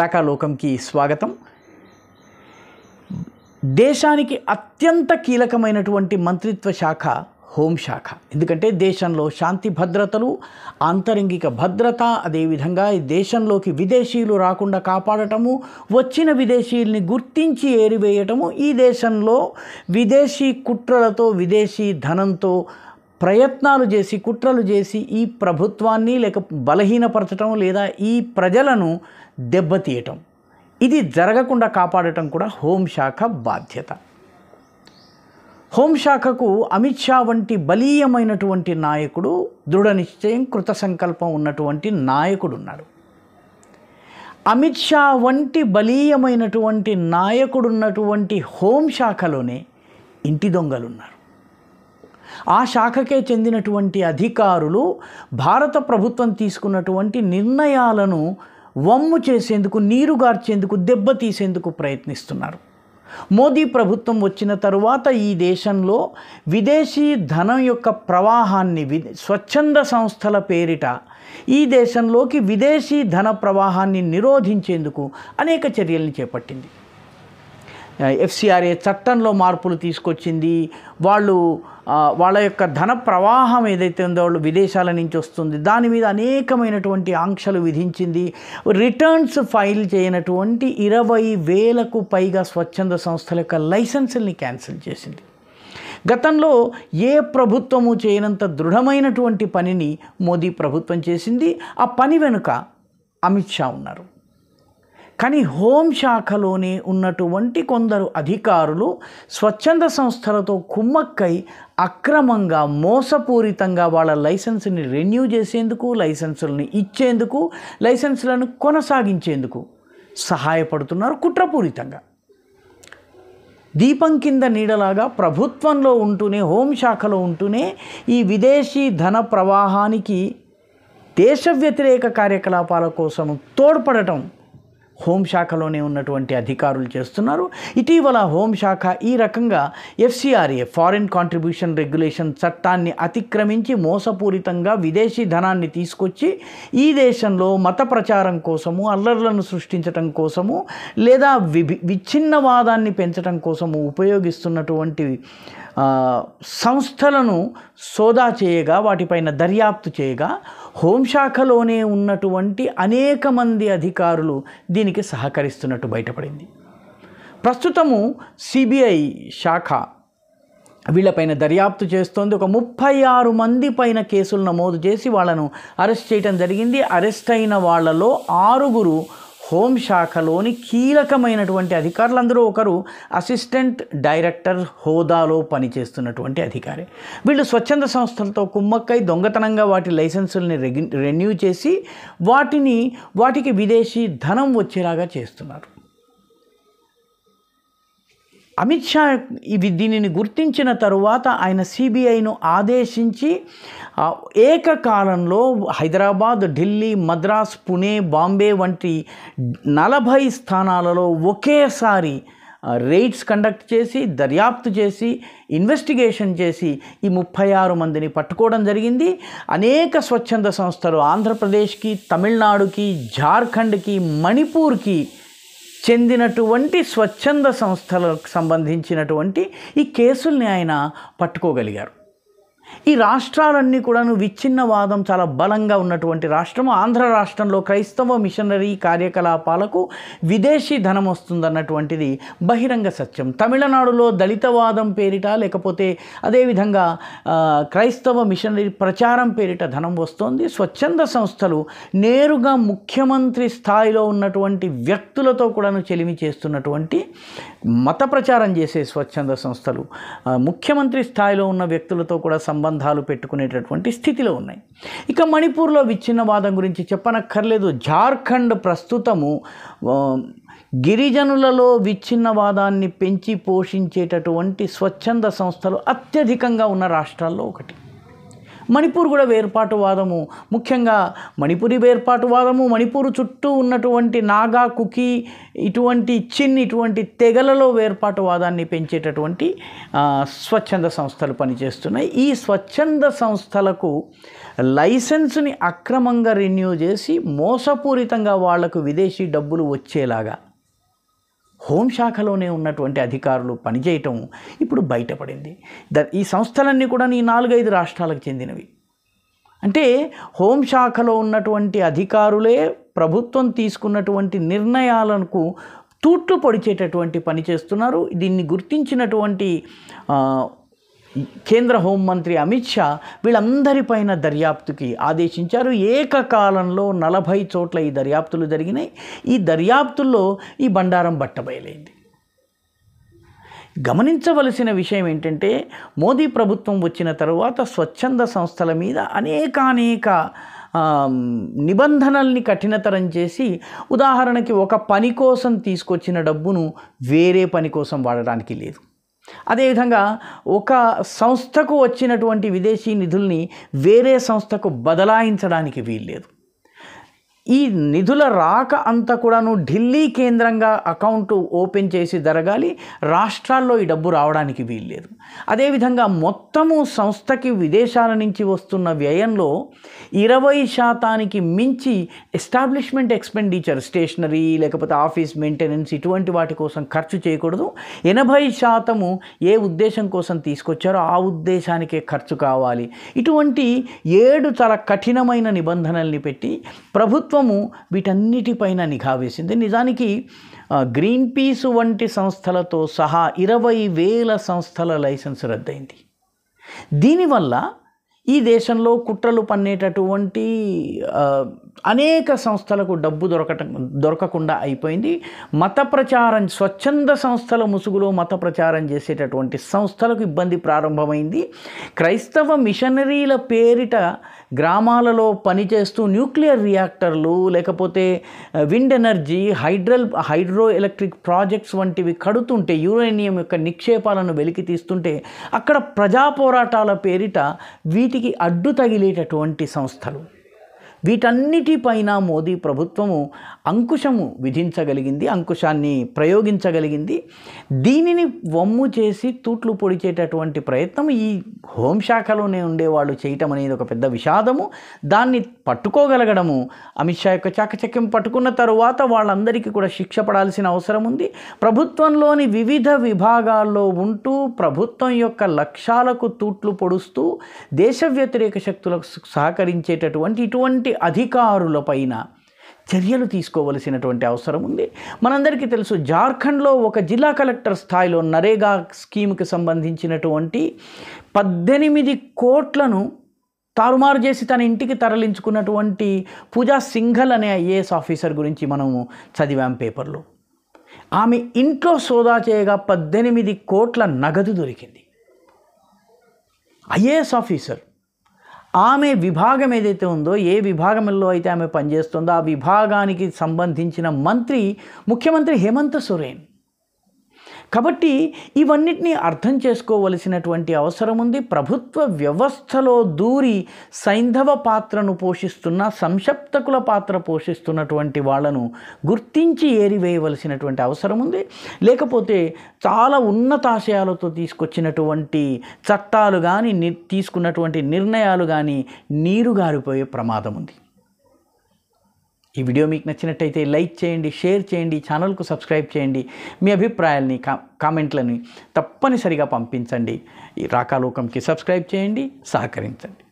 రాకాలోకంకి స్వాగతం దేశానికి అత్యంత కీలకమైనటువంటి మంత్రిత్వ శాఖ హోంశాఖ ఎందుకంటే దేశంలో శాంతి భద్రతలు ఆంతరంగిక భద్రత అదేవిధంగా ఈ దేశంలోకి విదేశీయులు రాకుండా కాపాడటము వచ్చిన విదేశీయుల్ని గుర్తించి ఏరివేయటము ఈ దేశంలో విదేశీ కుట్రలతో విదేశీ ధనంతో ప్రయత్నాలు చేసి కుట్రలు చేసి ఈ ప్రభుత్వాన్ని లేక బలహీనపరచడం లేదా ఈ ప్రజలను దెబ్బతీయటం ఇది జరగకుండా కాపాడటం కూడా హోంశాఖ బాధ్యత హోంశాఖకు అమిత్ షా వంటి బలీయమైనటువంటి నాయకుడు దృఢ నిశ్చయం కృత సంకల్పం ఉన్నటువంటి నాయకుడు ఉన్నాడు అమిత్ షా వంటి బలీయమైనటువంటి నాయకుడు ఉన్నటువంటి హోంశాఖలోనే ఇంటి దొంగలున్నారు ఆ శాఖకే చెందినటువంటి అధికారులు భారత ప్రభుత్వం తీసుకున్నటువంటి నిర్ణయాలను వమ్ము చేసేందుకు నీరుగార్చేందుకు దెబ్బతీసేందుకు ప్రయత్నిస్తున్నారు మోదీ ప్రభుత్వం వచ్చిన తరువాత ఈ దేశంలో విదేశీ ధనం యొక్క ప్రవాహాన్ని స్వచ్ఛంద సంస్థల పేరిట ఈ దేశంలోకి విదేశీ ధన ప్రవాహాన్ని నిరోధించేందుకు అనేక చర్యల్ని చేపట్టింది ఎఫ్సిఆర్ఏ చట్టంలో మార్పులు తీసుకొచ్చింది వాళ్ళు వాళ్ళ యొక్క ధన ప్రవాహం ఏదైతే ఉందో వాళ్ళు విదేశాల నుంచి వస్తుంది దాని మీద అనేకమైనటువంటి ఆంక్షలు విధించింది రిటర్న్స్ ఫైల్ చేయనటువంటి ఇరవై వేలకు పైగా స్వచ్ఛంద సంస్థల యొక్క లైసెన్సుల్ని క్యాన్సిల్ చేసింది గతంలో ఏ ప్రభుత్వము చేయనంత దృఢమైనటువంటి పనిని మోదీ ప్రభుత్వం చేసింది ఆ పని వెనుక అమిత్ షా ఉన్నారు కానీ హోంశాఖలోనే ఉన్నటువంటి కొందరు అధికారులు స్వచ్ఛంద సంస్థలతో కుమ్మక్కై అక్రమంగా మోసపూరితంగా వాళ్ళ లైసెన్స్ని రెన్యూ చేసేందుకు లైసెన్సులను ఇచ్చేందుకు లైసెన్సులను కొనసాగించేందుకు సహాయపడుతున్నారు కుట్రపూరితంగా దీపం కింద నీడలాగా ప్రభుత్వంలో ఉంటూనే హోంశాఖలో ఉంటూనే ఈ విదేశీ ధన ప్రవాహానికి దేశ వ్యతిరేక కార్యకలాపాల కోసం తోడ్పడటం హోంశాఖలోనే ఉన్నటువంటి అధికారులు చేస్తున్నారు ఇటీవల హోంశాఖ ఈ రకంగా ఎఫ్సిఆర్ఏ ఫారిన్ కాంట్రిబ్యూషన్ రెగ్యులేషన్ చట్టాన్ని అతిక్రమించి మోసపూరితంగా విదేశీ ధనాన్ని తీసుకొచ్చి ఈ దేశంలో మత ప్రచారం కోసము అల్లర్లను సృష్టించటం కోసము లేదా విభి విచ్ఛిన్నవాదాన్ని పెంచడం కోసము ఉపయోగిస్తున్నటువంటి సంస్థలను సోదా చేయగా వాటిపైన దర్యాప్తు చేయగా హోంశాఖలోనే ఉన్నటువంటి అనేక మంది అధికారులు దీనికి సహకరిస్తున్నట్టు బయటపడింది ప్రస్తుతము సిబిఐ శాఖ వీళ్ళపైన దర్యాప్తు చేస్తోంది ఒక ముప్పై ఆరు మంది పైన కేసులు నమోదు చేసి వాళ్ళను అరెస్ట్ చేయడం జరిగింది అరెస్ట్ అయిన వాళ్ళలో ఆరుగురు హోంశాఖలోని కీలకమైనటువంటి అధికారులందరూ ఒకరు అసిస్టెంట్ డైరెక్టర్ హోదాలో పనిచేస్తున్నటువంటి అధికారి వీళ్ళు స్వచ్ఛంద సంస్థలతో కుమ్మక్కై దొంగతనంగా వాటి లైసెన్సుల్ని రెన్యూ చేసి వాటిని వాటికి విదేశీ ధనం వచ్చేలాగా చేస్తున్నారు అమిత్ షా ఇవి దీనిని గుర్తించిన తరువాత ఆయన సిబిఐను ఆదేశించి ఏకకాలంలో హైదరాబాద్ ఢిల్లీ మద్రాస్ పుణే బాంబే వంటి నలభై స్థానాలలో ఒకేసారి రేట్స్ కండక్ట్ చేసి దర్యాప్తు చేసి ఇన్వెస్టిగేషన్ చేసి ఈ ముప్పై ఆరు మందిని పట్టుకోవడం జరిగింది అనేక స్వచ్ఛంద సంస్థలు ఆంధ్రప్రదేశ్కి తమిళనాడుకి జార్ఖండ్కి మణిపూర్కి చెందినటువంటి స్వచ్ఛంద సంస్థలకు సంబంధించినటువంటి ఈ కేసుల్ని ఆయన పట్టుకోగలిగారు ఈ రాష్ట్రాలన్నీ కూడాను విచ్ఛిన్నవాదం చాలా బలంగా ఉన్నటువంటి రాష్ట్రం ఆంధ్ర రాష్ట్రంలో క్రైస్తవ మిషనరీ కార్యకలాపాలకు విదేశీ ధనం వస్తుందన్నటువంటిది బహిరంగ సత్యం తమిళనాడులో దళితవాదం పేరిట లేకపోతే అదేవిధంగా క్రైస్తవ మిషనరీ ప్రచారం పేరిట ధనం వస్తోంది స్వచ్ఛంద సంస్థలు నేరుగా ముఖ్యమంత్రి స్థాయిలో ఉన్నటువంటి వ్యక్తులతో కూడాను చెలిమి చేస్తున్నటువంటి మత ప్రచారం చేసే స్వచ్ఛంద సంస్థలు ముఖ్యమంత్రి స్థాయిలో ఉన్న వ్యక్తులతో కూడా సంబంధాలు పెట్టుకునేటటువంటి స్థితిలో ఉన్నాయి ఇక మణిపూర్లో విచ్ఛిన్నవాదం గురించి చెప్పనక్కర్లేదు జార్ఖండ్ ప్రస్తుతము గిరిజనులలో విచ్ఛిన్నవాదాన్ని పెంచి పోషించేటటువంటి స్వచ్ఛంద సంస్థలు అత్యధికంగా ఉన్న రాష్ట్రాల్లో ఒకటి మణిపూర్ కూడా వేర్పాటువాదము ముఖ్యంగా మణిపురి వేర్పాటువాదము మణిపూర్ చుట్టూ ఉన్నటువంటి నాగా కుకి ఇటువంటి చిన్ ఇటువంటి తెగలలో వేర్పాటువాదాన్ని పెంచేటటువంటి స్వచ్ఛంద సంస్థలు పనిచేస్తున్నాయి ఈ స్వచ్ఛంద సంస్థలకు లైసెన్స్ని అక్రమంగా రెన్యూ చేసి మోసపూరితంగా వాళ్లకు విదేశీ డబ్బులు వచ్చేలాగా హోంశాఖలోనే ఉన్నటువంటి అధికారులు పనిచేయటం ఇప్పుడు బయటపడింది ద ఈ సంస్థలన్నీ కూడా ఈ నాలుగైదు రాష్ట్రాలకు చెందినవి అంటే హోంశాఖలో ఉన్నటువంటి అధికారులే ప్రభుత్వం తీసుకున్నటువంటి నిర్ణయాలకు తూట్లు పొడిచేటటువంటి పని చేస్తున్నారు దీన్ని గుర్తించినటువంటి కేంద్ర హోంమంత్రి అమిత్ షా వీళ్ళందరిపైన దర్యాప్తుకి ఆదేశించారు ఏకకాలంలో నలభై చోట్ల ఈ దర్యాప్తులు జరిగినాయి ఈ దర్యాప్తుల్లో ఈ బండారం బట్టబయలైంది గమనించవలసిన విషయం ఏంటంటే మోదీ ప్రభుత్వం వచ్చిన తరువాత స్వచ్ఛంద సంస్థల మీద అనేకానేక నిబంధనల్ని కఠినతరం చేసి ఉదాహరణకి ఒక పని కోసం తీసుకొచ్చిన డబ్బును వేరే పని కోసం వాడడానికి లేదు అదేవిధంగా ఒక సంస్థకు వచ్చినటువంటి విదేశీ నిధుల్ని వేరే సంస్థకు బదలాయించడానికి వీల్లేదు ఈ నిధుల రాక అంతా కూడాను ఢిల్లీ కేంద్రంగా అకౌంట్ ఓపెన్ చేసి జరగాలి రాష్ట్రాల్లో ఈ డబ్బు రావడానికి వీల్లేదు అదేవిధంగా మొత్తము సంస్థకి విదేశాల నుంచి వస్తున్న వ్యయంలో ఇరవై శాతానికి మించి ఎస్టాబ్లిష్మెంట్ ఎక్స్పెండిచర్ స్టేషనరీ లేకపోతే ఆఫీస్ మెయింటెనెన్స్ ఇటువంటి వాటి కోసం ఖర్చు చేయకూడదు ఎనభై శాతము ఏ ఉద్దేశం కోసం తీసుకొచ్చారో ఆ ఉద్దేశానికే ఖర్చు కావాలి ఇటువంటి ఏడు చాలా కఠినమైన నిబంధనల్ని పెట్టి ప్రభుత్వం ప్రభుత్వము వీటన్నిటిపైన నిఘా వేసింది నిజానికి గ్రీన్ పీస్ వంటి సంస్థలతో సహా ఇరవై వేల సంస్థల లైసెన్స్ రద్దయింది దీనివల్ల ఈ దేశంలో కుట్రలు పన్నేటటువంటి అనేక సంస్థలకు డబ్బు దొరకటం దొరకకుండా అయిపోయింది మత ప్రచారం స్వచ్ఛంద సంస్థల ముసుగులో మత ప్రచారం చేసేటటువంటి సంస్థలకు ఇబ్బంది ప్రారంభమైంది క్రైస్తవ మిషనరీల పేరిట గ్రామాలలో పనిచేస్తూ న్యూక్లియర్ రియాక్టర్లు లేకపోతే wind energy hydel hydro electric projects వంటివి కడుతుంటే యురేనియం యొక్క నిక్షేపాలను వెలికి తీస్తుంటే అక్కడ ప్రజా పోరాటాల పేరిట వీటికి అడ్డు తగిలేటటువంటి సంస్థలు వీటన్నిటిపైన మోదీ ప్రభుత్వము అంకుశము విధించగలిగింది అంకుశాన్ని ప్రయోగించగలిగింది దీనిని వమ్ము చేసి తూట్లు పొడిచేటటువంటి ప్రయత్నం ఈ హోంశాఖలోనే ఉండేవాళ్ళు చేయటం అనేది ఒక పెద్ద విషాదము దాన్ని పట్టుకోగలగడము అమిత్ షా యొక్క చాకచక్యం పట్టుకున్న తరువాత వాళ్ళందరికీ కూడా శిక్ష పడాల్సిన అవసరం ఉంది ప్రభుత్వంలోని వివిధ విభాగాల్లో ఉంటూ ప్రభుత్వం యొక్క లక్ష్యాలకు తూట్లు పొడుస్తూ దేశ వ్యతిరేక శక్తులకు సహకరించేటటువంటి ఇటువంటి అధికారులపైన చర్యలు తీసుకోవలసినటువంటి అవసరం ఉంది మనందరికీ తెలుసు జార్ఖండ్లో ఒక జిల్లా కలెక్టర్ స్థాయిలో నరేగా స్కీమ్కి సంబంధించినటువంటి పద్దెనిమిది కోట్లను తారుమారు చేసి తన ఇంటికి తరలించుకున్నటువంటి పూజా సింఘల్ అనే ఐఏఎస్ ఆఫీసర్ గురించి మనము చదివాం పేపర్లో ఆమె ఇంట్లో సోదా చేయగా పద్దెనిమిది కోట్ల నగదు దొరికింది ఐఏఎస్ ఆఫీసర్ ఆమె విభాగం ఏదైతే ఉందో ఏ విభాగంలో అయితే ఆమె పనిచేస్తుందో ఆ విభాగానికి సంబంధించిన మంత్రి ముఖ్యమంత్రి హేమంత్ సురేన్ కాబట్టి ఇవన్నిటినీ అర్థం చేసుకోవలసినటువంటి అవసరం ఉంది ప్రభుత్వ వ్యవస్థలో దూరి సైంధవ పాత్రను పోషిస్తున్న సంక్షప్తకుల పాత్ర పోషిస్తున్నటువంటి వాళ్ళను గుర్తించి ఏరివేయవలసినటువంటి అవసరం ఉంది లేకపోతే చాలా ఉన్నతాశయాలతో తీసుకొచ్చినటువంటి చట్టాలు కానీ తీసుకున్నటువంటి నిర్ణయాలు కానీ నీరు గారిపోయే ప్రమాదం ఉంది ఈ వీడియో మీకు నచ్చినట్టయితే లైక్ చేయండి షేర్ చేయండి ఛానల్కు సబ్స్క్రైబ్ చేయండి మీ అభిప్రాయాల్ని కా కామెంట్లని తప్పనిసరిగా పంపించండి ఈ రాకాలోకంకి సబ్స్క్రైబ్ చేయండి సహకరించండి